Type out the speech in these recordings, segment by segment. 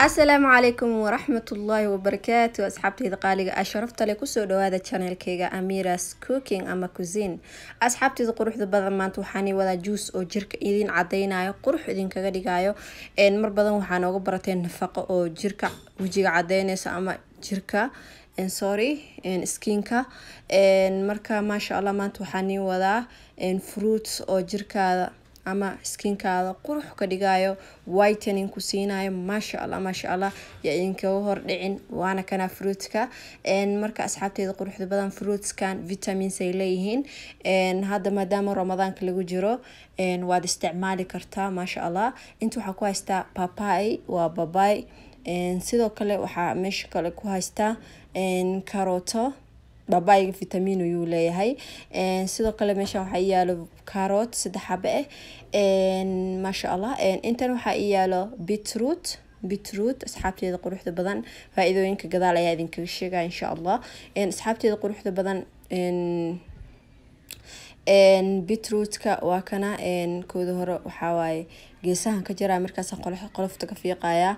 asalaamu calaykum waraxmat ullaahi wabarakaatu asxaabteyda qaaliga ah sharaftale kusoo dhawaada janelkayga amiras cooking ama cusin asxaabtayda quruxda badan maanta waxaani wadaa juus oo jirka idin cadaynayo qurux idinkaga dhigayo mar badan waxaa nooga barateen nafaqo oo jirka wejiga cadaynayso ama jirka sorry skinka marka maasha allah maanta waxaani wadaa fruits oo jirkaada ama skinkaada qurux ka dhigayo whiteninku siinayo maasha allah maasha allah yainkaga hordhicin waana kana fruitka marka asxaabteeda quruxda badan fruitskan vitamins ay leeyihiin hadda maadaama ramadaanka lagu jiro waad isticmaali kartaa maasha allah inta waxaa ku haystaa papai waa babai sidoo kale waxaa meesha kale ku haystaa karooto babayga vitamin yuu leeyahay sidoo kale meesha waxaa iyaalo carot saddex xabe eh. ah maasha allah intan waxaa iyaalo bitroot bitroot asxaabteeda quruxda badan faa-iidooyinka gadaal ayaa idinkaga sheegaa insha allah asxaabteeda quruxda badan bitrootka waa kana kooda hore waxawaaye geesahan ka jaraa markaas qolofta ka fiiqaya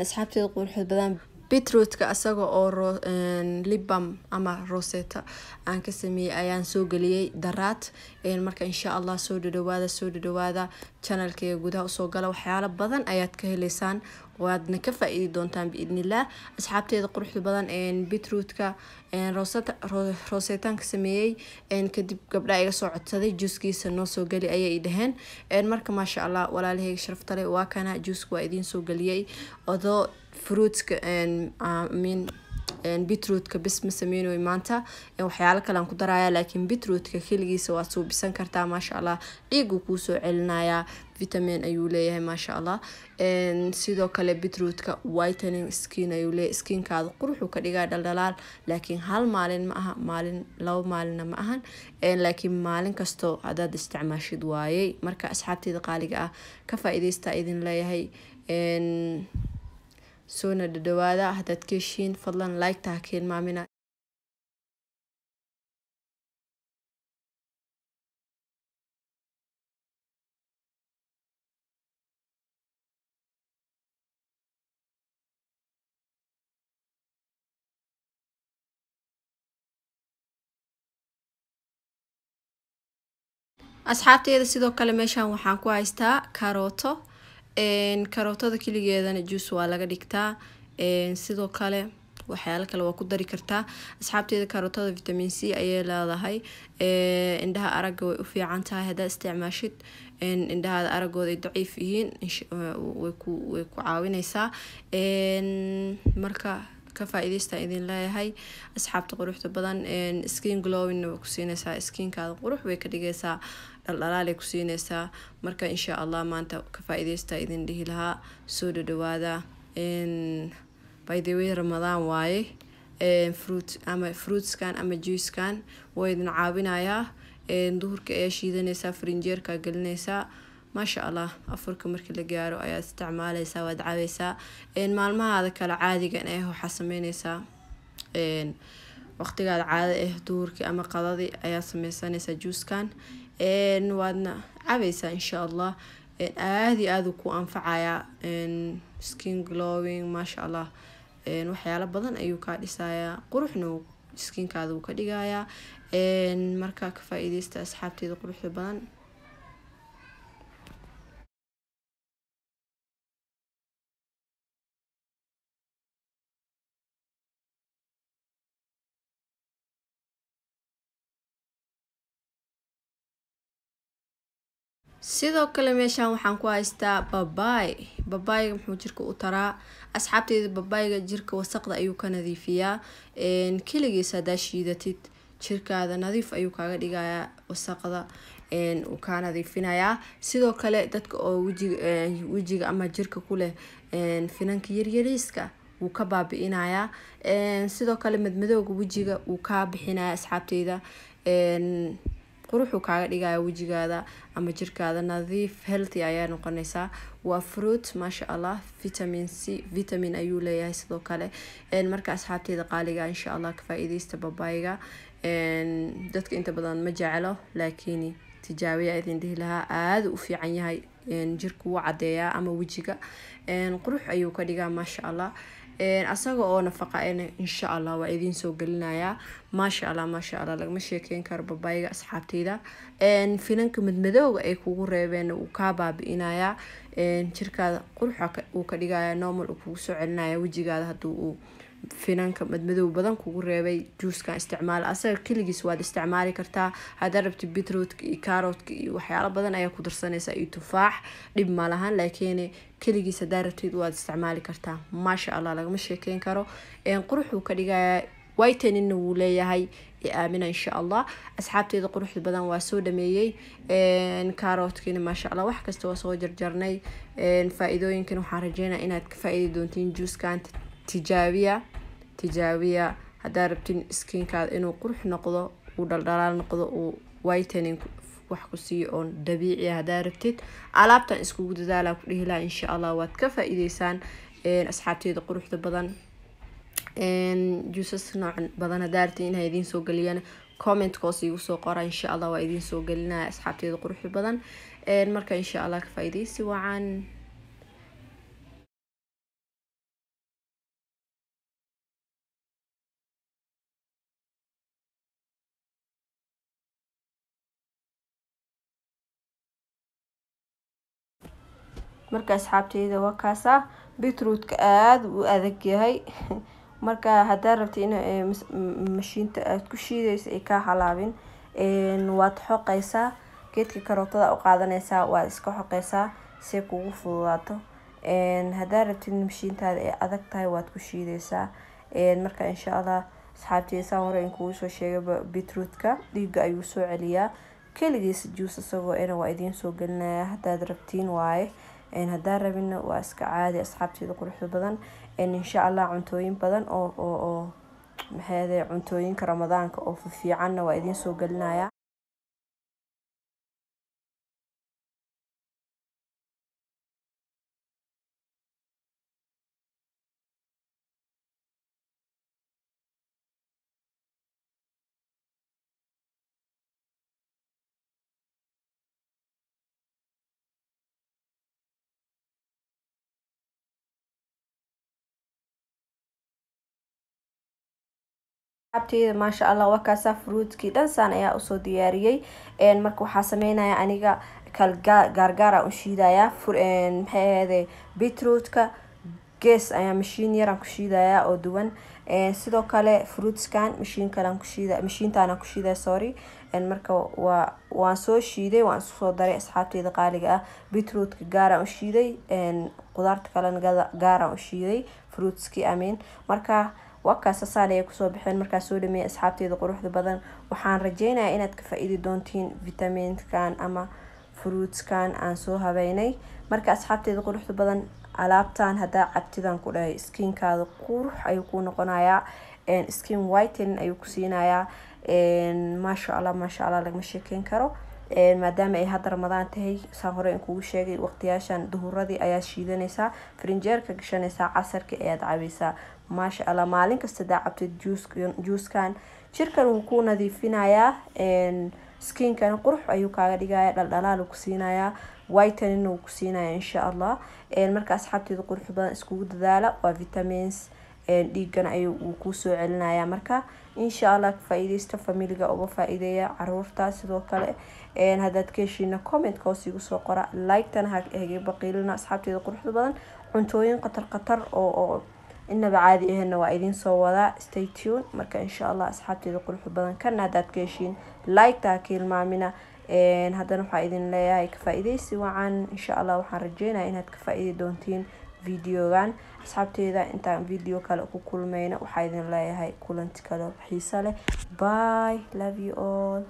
asxaabteeda quruxda badan beetrootka asaga oo libam ama roseta aan ka sameeyey ayaan soo geliyey daraad marka insha allah soo dhadhawaada soo dhadhawaada janalkeyga gudaha usoo gala waxyaalo badan ayaad ka heleysaan waadna ka faa-iidi doontaan biidnillaah asxaabteeda quruxda badan beetrootka roosetaanka sameeyey kadib gabdha iga soo codsaday juuskiisa noo soo geli ayay dhaheen marka maasha allah walaalaheyga sharaftale waa kana juuska waa idiin soo geliyey odoo fruitska min bitrutka bes ma maanta waxyaalo kalean ku daraya laakiin bitrutka keligiisa waad suubisan kartaa maasha dhiigu kuusoo soo celinayaa vitamin ayuu leeyahay maasha allah sidoo kale bitrutka witanin skin ayuu leeyahy skinkaada quruxuu ka dhigaa dhaldhalaal laakiin hal maalin ma aha maalin laba maalinna ma ahan laakiin maalin kasto hadaad isticmaashid waayey marka asxaabteeda qaaliga ah ka faa idin leeyahay soona dhadhawaada haddaad ka heshiin fadlan laygta ha ka asxaabteeda sidoo kale meeshaan waxaan ku haystaa karooto karootada keligeedana juice waa laga dhigtaa sidoo kale waxyaalo kale waa ku dari kartaa asxaabteeda karootada vitamin c ayay leedahay indhaha aragga way u fiican tahay haddaa isticmaashid indhahaada araggooda ay daciif yihiin way ku caawineysaa marka ka faa-iideystaan idin leeyahay asxaabta quruxda badan skin glowingna way ku siineysaa skinkaada qurux way ka dhigeysaa dhaldhalaalay ku siineysaa marka insha allah maanta ka faa idin dhihi lahaa soo dhadhawaada by the way ramadaan waaye fruit ama fruitskan ama juiskan waa idin caawinayaa duhurka ayaa shiidaneysaa farinjeerkaa gelineysaa maasha allah afurka marki la gaaro ayaad isticmaaleysaa waad caweysaa maalmahaada kale caadigan ah waxaa sameyneysaa waqtigaad caada ah eh, duurkii ama qadadii ayaa sameysanaysaa juuskan waadna cabaysaa insha allah aada iyo aada ku anfacayaa skin glowing maasha allah waxyaalo badan ayuu kaa dhisayaa quruxna skinkaada uu ka dhigayaa marka ka faa asxaabteeda quruxda badan sidoo kale meeshaan waxaan ku haystaa babaay babaayga muxuu jirka u taraa asxaabteyda babayga jirka wasaqda ayuu ka nadiifiyaa keligiis hadaa shiidatid jirkaada nadiif ayuu kaaga dhigayaa wasaqda uu kaa nadiifinayaa sidoo kale dadka oo wejiga ama jirka ku leh finanka yaryariiska wuu ka baabiinayaa sidoo kale madmadooga wejiga wuu kaa bixinayaa asxaabteyda quruxuu kaaga dhigaya wejigaada ama jirkaada nadiif healthy ayaa noqonaysaa waa fruit maasha allah vitamin c vitamin ayuu leeyahay sidoo kale marka asxaabteeda qaaliga ah, insha allah kafaaiideysta babayga dadka inta badan ma jeclo laakiin tijaabiyaa idin dhihi lahaa aada u fiican yahay jirku wuu cadeeyaa ama wejiga qurux ayuu ka dhigaa maasha allah asaga oo nafaqa insha allah waa idiin soo gelinayaa maasha allah maasha allah lagama sheekeyn karo babayiga asxaabteyda finanka madmadooga ay kugu reebeen uu kaa baabi-inayaa jirkaada qurux uu ka dhigaya normal uu kugu soo celinaya wejigaada haduu uu finanka madmadow badan kugu reebay juuskan isticmaal asaga keligiis waad isticmaali kartaa haddaa rabti bitrootka iyo carootka iyo waxyaalo badan ayaa ku darsanaysaa iyo tufaax dhib ma laakiin keligiis haddaa rabtid waad isticmaali kartaa maasha allah lagama sheekeyn karo quruxuu ka dhigayaa waytanina wuu leeyahay aamina insha allah asxaabteeda quruxda badan waa soo dhameeyey kaaroodkiina maasha allah wax kasta waa soo jarjarnay faa-iidooyinkan waxaan rajeynaa inaad ka faa-iidi doontiin juuskan tijaabiya tijaabiya hadaa rabtin skiinkaada inuu qurux noqdo uu dhaldhalaal noqdo uu whitening wax ku oon dabiici hadaa rabtid alaabtan iskugu dadaalaa ku dhihi insha allah waad ka faa-iideysaan asxaabteeda quruxda badan juusas noocan badan hadaa rabtid inay idiin soo geliyaan commentk igu soo qora insha allah waa idiin soo gelinaya asxaabteeda quruxda badan marka insha allah ka faa wacan marka asxaabteyda waa kaasa beetroodka aada u adag yahay marka haddaa rabta in eh, mashiinta aada ku shiideyso ay kaa halaabin waad xoqaysaa geedka karootada u qaadaneysaa waad iska xoqeysaa see kugu fududaato haddaa rabtid mashiintaada ay adag tahay waad ku shiideysaa marka insha allah asxaabteyda saan hore in kugu soo sheegay beetroodka dhiigga ayuu soo celiyaa keligiisa juus isagoo ina eh, waa idiin soo gelinaya haddaad rabtiin waaye hadaan rabina waa iska caadi asxaabteyda quruxda badan insha allah cuntooyin badan oo maxaade cuntooyinka ramadaanka oo fiicanna waa idiin soo gelinayaa asxaabteyda maasha allah waa kaasa fruudkii dhansaan ayaa usoo diyaariyey marka waxaa sameynaya aniga gaargaara u shiidaya maxay aheyde bitrootka gees ayaa mashiin yaraan ku shiidaya oo duwan sidoo kale fruitskan mashiinkalan kushiid mashiintaana ku shiidaya sorry marka waa waan soo shiiday waan isku daray asxaabteyda qaaliga ah bitrootka gaaraan u shiiday qudaarta kalena gaaraan u shiiday fruitski amin marka waakaas saal ay kusoo baxeen markaa soo dhameeya asxaabteeda quruxda badan waxaan rajeynayaa inaad ka faaiidi doontiin vitaminkan ama fruutskan aan soo habeynay marka asxaabteeda quruxda badan alaabtan hadaa cabtidan ku dhahay skinkaada qurux ayuu ku noqonayaa skin whiten ayuu ku siinayaa maasha allah maasha allah lagama sheekeyn karo maadaama ay hadda ramadaan tahay saan hore in sheegay waqtiyaashan duhuradii ayaa shiidanaysaa frinjeerka gashanaysaa casarka ayaad cabaysaa maasha allah maalin kasta daa juuskan jirkan wuu ku nadiifinayaa skiinkana qurux ayuu kaaga dhigaya dhaldhalaal ku siinayaa whitenin uu ku siinaya insha allah marka asxaabteeda qurux badan iskugu dadaala waa vitamins dhiigana ayuu uu kusoo celinaya marka insha allah faa-iideysta familiga uga faa caruurta sidoo kale haddaad ka heshiina comment hoos igu soo qora like-tana hagee baqiilina asxaabteeda quruxda badan cuntooyin qatar qatar oo inaba caadi ahena waa idin soo wadaa stay tune marka insha allah asxaabteeda quruxda badan kana haddaad ka heshiin like-ta haka hilmaamina haddana waxaa idin leeyahay ka faa wacan insha allah waxaan rajeynayaa inaad ka faa doontiin fiidiyoogan asxaabteyda intaan video kale ku kulmayna waxaa idin leeyahay kulanti kale xiisa leh by love you all